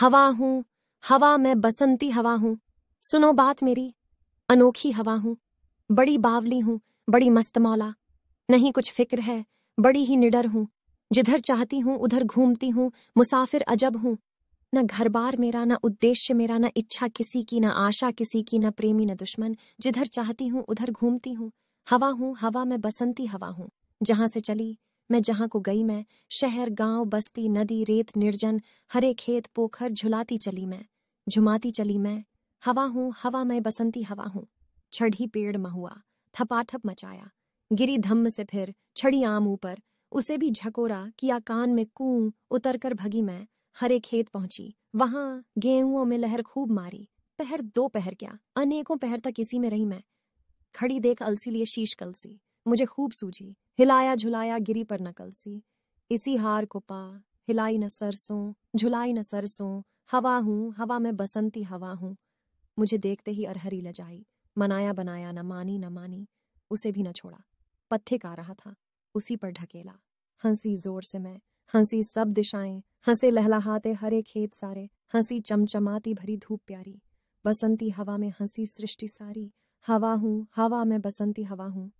हवा हूं हवा मैं बसंती हवा हूं सुनो बात मेरी अनोखी हवा हूं बड़ी बावली हूं बड़ी मस्त मौला नहीं कुछ फिक्र है बड़ी ही निडर हूं जिधर चाहती हूँ उधर घूमती हूं मुसाफिर अजब हूं न घर बार मेरा न उद्देश्य मेरा न इच्छा किसी की न आशा किसी की न प्रेमी न दुश्मन जिधर चाहती हूँ उधर घूमती हूँ हवा हूँ हवा मैं बसंती हवा हूँ जहां से चली मैं जहां को गई मैं शहर गांव बस्ती नदी रेत निर्जन हरे खेत पोखर झुलाती चली मैं झुमाती चली मैं हवा हूँ हवा मैं बसंती हवा हूँ छड़ी पेड़ महुआ थपाथप मचाया गिरी धम्म से फिर छड़ी आम ऊपर उसे भी झकोरा किया कान में कूं उतर कर भगी मैं हरे खेत पहुंची वहां गेहूं में लहर खूब मारी पहर दो पहर क्या अनेकों पहर तक इसी में रही मैं खड़ी देख अलसी लिए शीश कलसी मुझे खूब सूझी हिलाया झुलाया गिरी पर नकल सी इसी हार को पा हिलाई न सरसों झुलाई न सरसों हवा हूँ हवा में बसंती हवा हूँ मुझे देखते ही अरहरी लजाई मनाया बनाया न मानी न मानी उसे भी न छोड़ा पत्थिक आ रहा था उसी पर ढकेला हंसी जोर से मैं हंसी सब दिशाएं हंसे लहलाहाते हरे खेत सारे हंसी चमचमाती भरी धूप प्यारी बसंती हवा में हंसी सृष्टि सारी हवा हूँ हवा में बसंती हवा हूँ